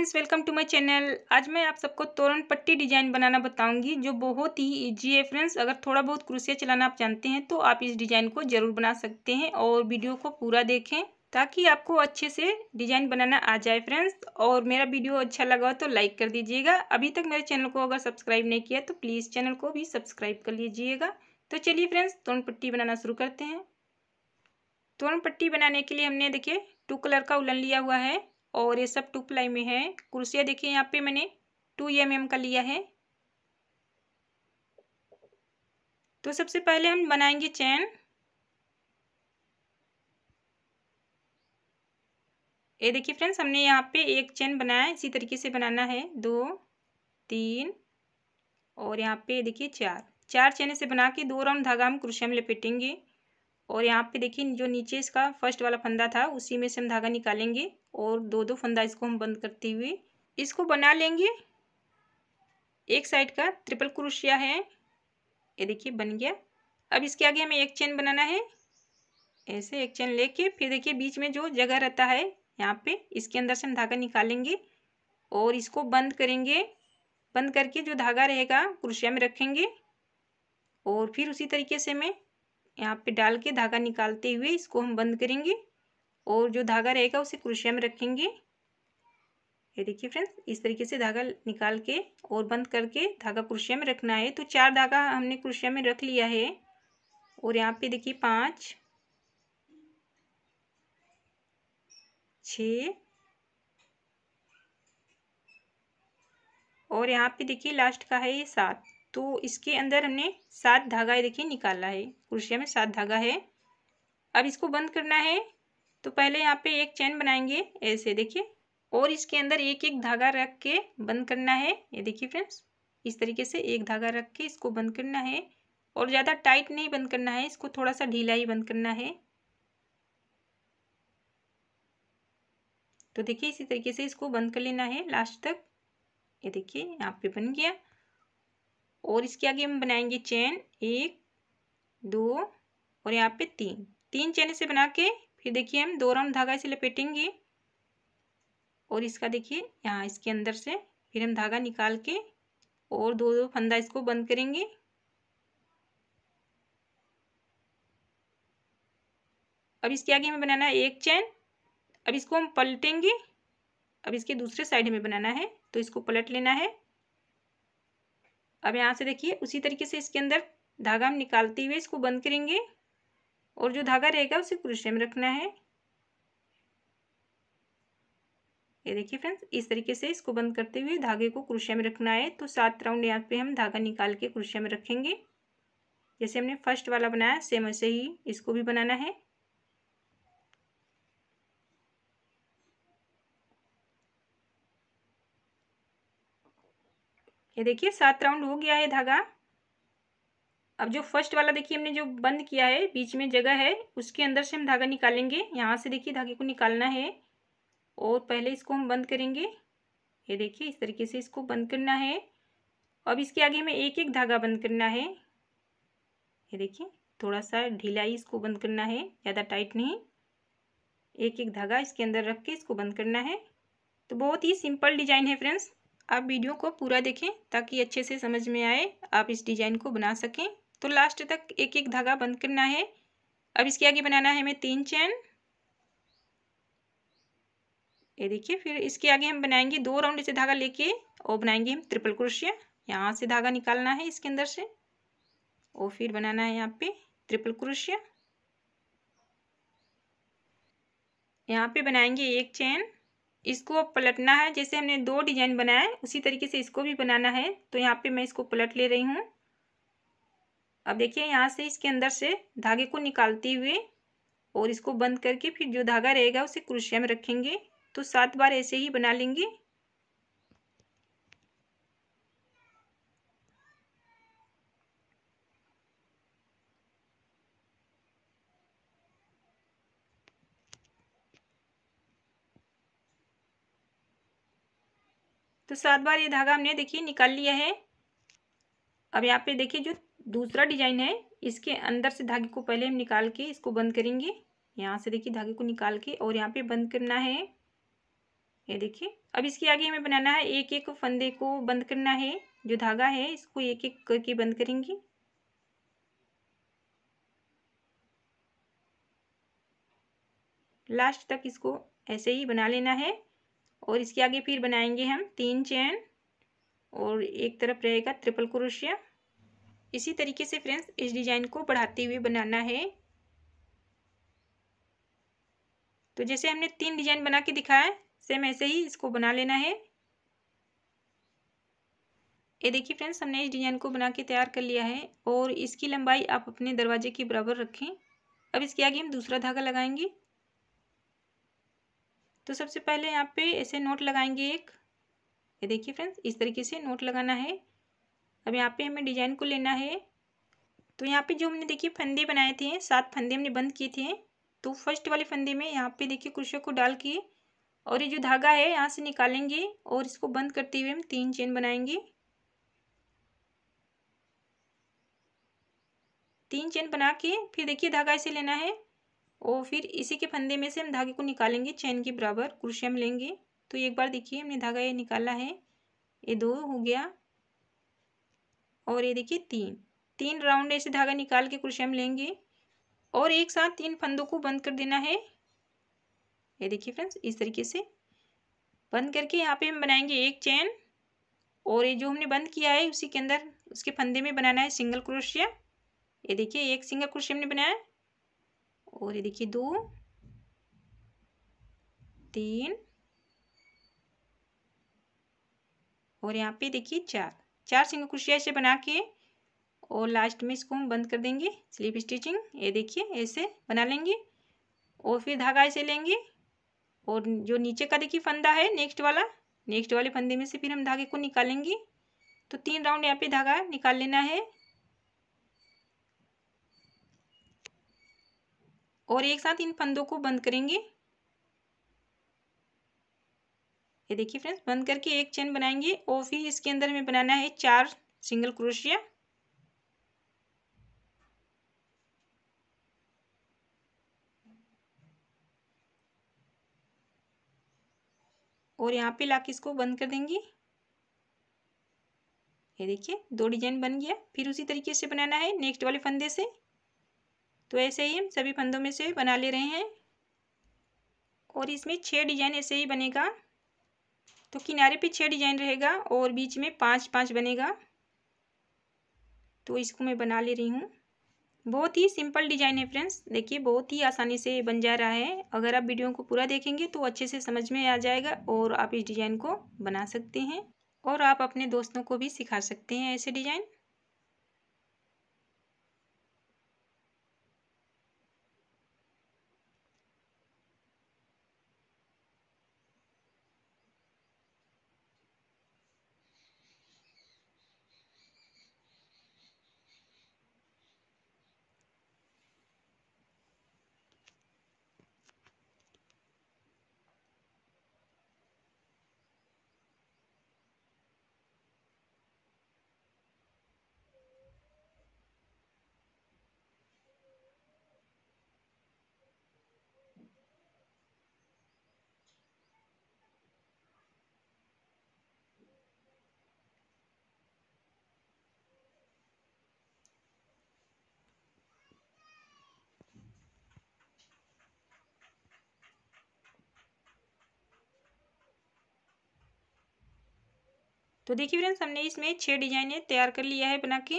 friends welcome to my channel आज मैं आप सबको तोरण पट्टी डिजाइन बनाना बताऊंगी जो बहुत ही इजी है फ्रेंड्स अगर थोड़ा बहुत क्रूसिया चलाना आप जानते हैं तो आप इस डिज़ाइन को ज़रूर बना सकते हैं और वीडियो को पूरा देखें ताकि आपको अच्छे से डिजाइन बनाना आ जाए फ्रेंड्स और मेरा वीडियो अच्छा लगा हो तो लाइक कर दीजिएगा अभी तक मेरे चैनल को अगर सब्सक्राइब नहीं किया तो प्लीज़ चैनल को भी सब्सक्राइब कर लीजिएगा तो चलिए फ्रेंड्स तोरण पट्टी बनाना शुरू करते हैं तोरण पट्टी बनाने के लिए हमने देखिए टू कलर का उलन लिया हुआ है और ये सब टू प्लाई में है कुर्सियाँ देखिए यहाँ पे मैंने टू एम एम का लिया है तो सबसे पहले हम बनाएंगे चैन ये देखिए फ्रेंड्स हमने यहाँ पे एक चैन बनाया इसी तरीके से बनाना है दो तीन और यहाँ पे देखिए चार चार चैन से बना के दो राउंड धागा हम क्रोशिया में लपेटेंगे और यहाँ पे देखिए जो नीचे इसका फर्स्ट वाला फंदा था उसी में से हम धागा निकालेंगे और दो दो फंदा इसको हम बंद करते हुए इसको बना लेंगे एक साइड का ट्रिपल क्रोशिया है ये देखिए बन गया अब इसके आगे हमें एक चेन बनाना है ऐसे एक चेन लेके फिर देखिए बीच में जो जगह रहता है यहाँ पे इसके अंदर से हम धागा निकालेंगे और इसको बंद करेंगे बंद करके जो धागा रहेगा क्रोशिया में रखेंगे और फिर उसी तरीके से मैं यहाँ पे डाल के धागा निकालते हुए इसको हम बंद करेंगे और जो धागा रहेगा उसे क्रोशिया में रखेंगे ये देखिए फ्रेंड्स इस तरीके से धागा निकाल के और बंद करके धागा क्रोशिया में रखना है तो चार धागा हमने क्रोशिया में रख लिया है और यहाँ पे देखिए पाँच छ और यहाँ पे देखिए लास्ट का है ये सात तो इसके अंदर हमने सात धागा देखिए निकाला है क्रोशिया में सात धागा है अब इसको बंद करना है तो पहले यहाँ पे एक चैन बनाएंगे ऐसे देखिए और इसके अंदर एक एक धागा रख के बंद करना है ये देखिए फ्रेंड्स इस तरीके से एक धागा रख के इसको बंद करना है और ज़्यादा टाइट नहीं बंद करना है इसको थोड़ा सा ढीला ही बंद करना है तो देखिए इसी तरीके से इसको बंद कर लेना है लास्ट तक ये देखिए यहाँ पे बन गया और इसके आगे हम बनाएंगे चैन एक दो और यहाँ पे तीन तीन चैन से बना के फिर देखिए हम दो राउंड धागा इसे लपेटेंगे और इसका देखिए यहाँ इसके अंदर से फिर हम धागा निकाल के और दो दो फंदा इसको बंद करेंगे अब इसके आगे हमें बनाना है एक चैन अब इसको हम पलटेंगे अब इसके दूसरे साइड हमें बनाना है तो इसको पलट लेना है अब यहाँ से देखिए उसी तरीके से इसके अंदर धागा हम निकालते हुए इसको बंद करेंगे और जो धागा रहेगा उसे क्रोशे में रखना है ये देखिए फ्रेंड्स इस तरीके से इसको बंद करते हुए धागे को क्रोशे में रखना है तो सात राउंड यहाँ पे हम धागा निकाल के क्रोशे में रखेंगे जैसे हमने फर्स्ट वाला बनाया सेम ऐसे ही इसको भी बनाना है ये देखिए सात राउंड हो गया है धागा अब जो फर्स्ट वाला देखिए हमने जो बंद किया है बीच में जगह है उसके अंदर से हम धागा निकालेंगे यहाँ से देखिए धागे को निकालना है और पहले इसको हम बंद करेंगे ये देखिए इस तरीके से इसको बंद करना है अब इसके आगे हमें एक एक धागा बंद करना है ये देखिए थोड़ा सा ढिलाई इसको बंद करना है ज़्यादा टाइट नहीं एक एक धागा इसके अंदर रख के इसको बंद करना है तो बहुत ही सिंपल डिजाइन है फ्रेंड्स आप वीडियो को पूरा देखें ताकि अच्छे से समझ में आए आप इस डिज़ाइन को बना सकें तो लास्ट तक एक एक धागा बंद करना है अब इसके आगे बनाना है हमें तीन चैन ये देखिए फिर इसके आगे हम बनाएंगे दो राउंड से धागा लेके और बनाएंगे हम ट्रिपल क्रोशिया यहाँ से धागा निकालना है इसके अंदर से और फिर बनाना है यहाँ पे ट्रिपल क्रोशिया यहाँ पे बनाएंगे एक चैन इसको पलटना है जैसे हमने दो डिजाइन बनाया है उसी तरीके से इसको भी बनाना है तो यहाँ पे मैं इसको पलट ले रही हूँ अब देखिए यहाँ से इसके अंदर से धागे को निकालते हुए और इसको बंद करके फिर जो धागा रहेगा उसे क्रोशिया में रखेंगे तो सात बार ऐसे ही बना लेंगे तो सात बार ये धागा हमने देखिए निकाल लिया है अब यहाँ पे देखिए जो दूसरा डिजाइन है इसके अंदर से धागे को पहले हम निकाल के इसको बंद करेंगे यहाँ से देखिए धागे को निकाल के और यहाँ पे बंद करना है ये देखिए अब इसके आगे हमें बनाना है एक एक फंदे को बंद करना है जो धागा है इसको एक एक करके बंद करेंगे लास्ट तक इसको ऐसे ही बना लेना है और इसके आगे फिर बनाएंगे हम तीन चैन और एक तरफ रहेगा ट्रिपल क्रोशिया इसी तरीके से फ्रेंड्स इस डिज़ाइन को बढ़ाते हुए बनाना है तो जैसे हमने तीन डिज़ाइन बना के दिखाया सेम ऐसे ही इसको बना लेना है ये देखिए फ्रेंड्स हमने इस डिज़ाइन को बना के तैयार कर लिया है और इसकी लंबाई आप अपने दरवाजे के बराबर रखें अब इसके आगे हम दूसरा धागा लगाएंगे तो सबसे पहले यहाँ पे ऐसे नोट लगाएंगे एक ये देखिए फ्रेंड्स इस तरीके से नोट लगाना है अब यहाँ पे हमें डिजाइन को लेना है तो यहाँ पे जो हमने देखिए फंदे बनाए थे सात फंदे हमने बंद किए थे तो फर्स्ट वाले फंदे में यहाँ पे देखिए कुर्सी को डाल के और ये जो धागा है यहाँ से निकालेंगे और इसको बंद करते हुए हम तीन चेन बनाएंगे तीन चेन बना के फिर देखिए धागा ऐसे लेना है और फिर इसी के फंदे में से हम धागे को निकालेंगे चैन के बराबर क्रोशिया में लेंगे तो एक बार देखिए हमने धागा ये निकाला है ये दो हो गया और ये देखिए तीन तीन राउंड ऐसे धागा निकाल के क्रोशिया में लेंगे और एक साथ तीन फंदों को बंद कर देना है ये देखिए फ्रेंड्स इस तरीके से बंद करके यहाँ पे हम बनाएंगे एक चैन और ये जो हमने बंद किया है उसी के अंदर उसके फंदे में बनाना है सिंगल क्रोशिया ये देखिए एक सिंगल क्रोशिया हमने बनाया और ये देखिए दो तीन और यहाँ पे देखिए चार चार सिंगल क्रोशिया ऐसे बना के और लास्ट में इसको हम बंद कर देंगे स्लीप स्टिचिंग ये देखिए ऐसे बना लेंगे और फिर धागा ऐसे लेंगे और जो नीचे का देखिए फंदा है नेक्स्ट वाला नेक्स्ट वाले फंदे में से फिर हम धागे को निकालेंगे तो तीन राउंड यहाँ पे धागा निकाल लेना है और एक साथ इन फंदों को बंद करेंगे ये देखिए फ्रेंड्स बंद करके एक चेन बनाएंगे और फिर इसके अंदर में बनाना है चार सिंगल क्रोशिया और यहाँ पे लाके इसको बंद कर देंगे ये देखिए दो डिजाइन बन गया फिर उसी तरीके से बनाना है नेक्स्ट वाले फंदे से तो ऐसे ही हम सभी फंदों में से बना ले रहे हैं और इसमें छः डिजाइन ऐसे ही बनेगा तो किनारे पे छः डिजाइन रहेगा और बीच में पाँच पाँच बनेगा तो इसको मैं बना ले रही हूँ बहुत ही सिंपल डिजाइन है फ्रेंड्स देखिए बहुत ही आसानी से बन जा रहा है अगर आप वीडियो को पूरा देखेंगे तो अच्छे से समझ में आ जाएगा और आप इस डिज़ाइन को बना सकते हैं और आप अपने दोस्तों को भी सिखा सकते हैं ऐसे डिज़ाइन तो देखिए फ्रेंड्स हमने इसमें छह डिजाइन तैयार कर लिया है बना के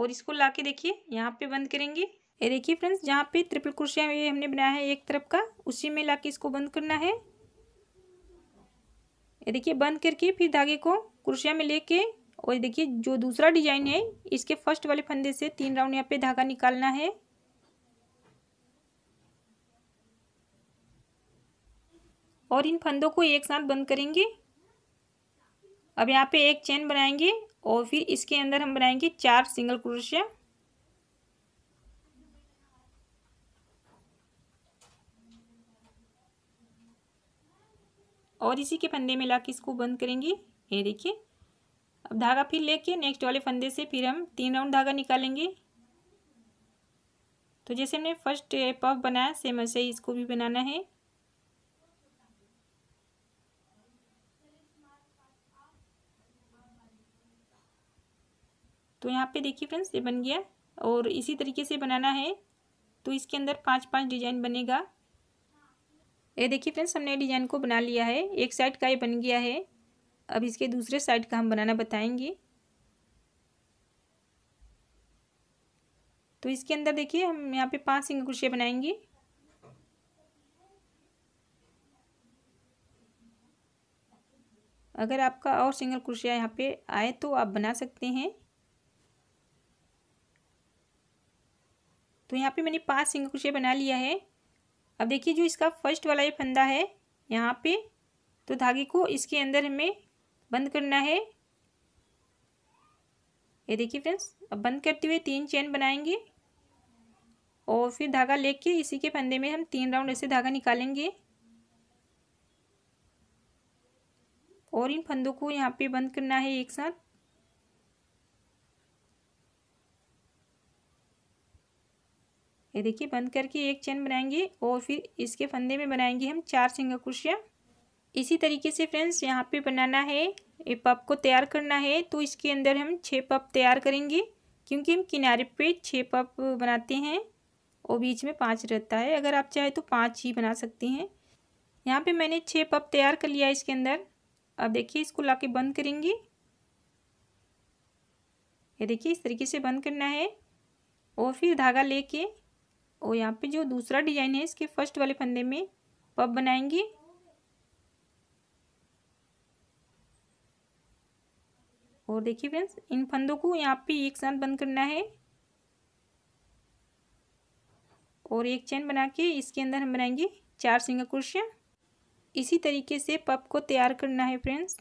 और इसको ला के देखिए यहाँ पे बंद करेंगे ये देखिए फ्रेंड्स जहाँ पे ट्रिपल कुर्सिया ये हमने बनाया है एक तरफ का उसी में ला के इसको बंद करना है ये देखिए बंद करके फिर धागे को क्रोशिया में लेके और देखिए जो दूसरा डिजाइन है इसके फर्स्ट वाले फंदे से तीन राउंड यहाँ पे धागा निकालना है और इन फंदों को एक साथ बंद करेंगे अब यहाँ पे एक चेन बनाएंगे और फिर इसके अंदर हम बनाएंगे चार सिंगल क्रोशिया और इसी के फंदे में ला के इसको बंद करेंगे ये देखिए अब धागा फिर लेके नेक्स्ट वाले फंदे से फिर हम तीन राउंड धागा निकालेंगे तो जैसे हमने फर्स्ट पफ बनाया सेम ऐसे इसको भी बनाना है तो यहाँ पे देखिए फ्रेंड्स ये बन गया और इसी तरीके से बनाना है तो इसके अंदर पाँच पाँच डिजाइन बनेगा ये देखिए फ्रेंड्स हमने डिजाइन को बना लिया है एक साइड का ये बन गया है अब इसके दूसरे साइड का हम बनाना बताएंगे तो इसके अंदर देखिए हम यहाँ पे पांच सिंगल क्रोशिया बनाएंगे अगर आपका और सिंगल क्रोशिया यहाँ पे आए तो आप बना सकते हैं तो यहाँ पे मैंने पांच सिंगल क्रोशिया बना लिया है अब देखिए जो इसका फर्स्ट वाला ये फंदा है यहाँ पे तो धागे को इसके अंदर हमें बंद करना है ये देखिए फ्रेंड्स अब बंद करते हुए तीन चेन बनाएंगे और फिर धागा लेके इसी के फंदे में हम तीन राउंड ऐसे धागा निकालेंगे और इन फंदों को यहाँ पे बंद करना है एक साथ ये देखिए बंद करके एक चेन बनाएंगे और फिर इसके फंदे में बनाएंगे हम चार सिंगल कुर्सियाँ इसी तरीके से फ्रेंड्स यहाँ पे बनाना है ये पप को तैयार करना है तो इसके अंदर हम छः पप तैयार करेंगे क्योंकि हम किनारे पे छः पप बनाते हैं और बीच में पाँच रहता है अगर आप चाहे तो पाँच ही बना सकते हैं यहाँ पे मैंने छः पप तैयार कर लिया इसके अंदर अब देखिए इसको ला के बंद करेंगे ये देखिए इस तरीके से बंद करना है और फिर धागा लेके और यहाँ पे जो दूसरा डिजाइन है इसके फर्स्ट वाले फंदे में पब बनाएंगे और देखिए फ्रेंड्स इन फंदों को यहाँ पे एक साथ बंद करना है और एक चेन बना के इसके अंदर हम बनाएंगे चार सिंगल क्रोशिया इसी तरीके से पब को तैयार करना है फ्रेंड्स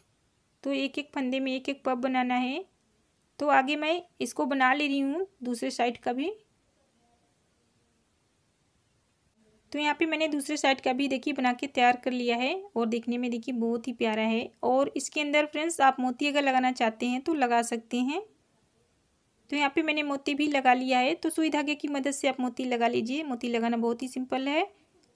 तो एक एक फंदे में एक एक पब बनाना है तो आगे मैं इसको बना ले रही हूँ दूसरे साइड का भी तो यहाँ पे मैंने दूसरे साइड का भी देखिए बना के तैयार कर लिया है और देखने में देखिए बहुत ही प्यारा है और इसके अंदर फ्रेंड्स आप मोती अगर लगाना चाहते हैं तो लगा सकते हैं तो यहाँ पे मैंने मोती भी लगा लिया है तो सुई धागे की मदद से आप मोती लगा लीजिए मोती लगाना बहुत ही सिंपल है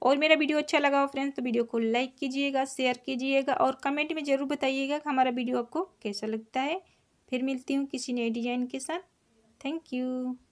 और मेरा वीडियो अच्छा लगा हो फ्रेंड्स तो वीडियो को लाइक कीजिएगा शेयर कीजिएगा और कमेंट में ज़रूर बताइएगा कि हमारा वीडियो आपको कैसा लगता है फिर मिलती हूँ किसी नए डिज़ाइन के साथ थैंक यू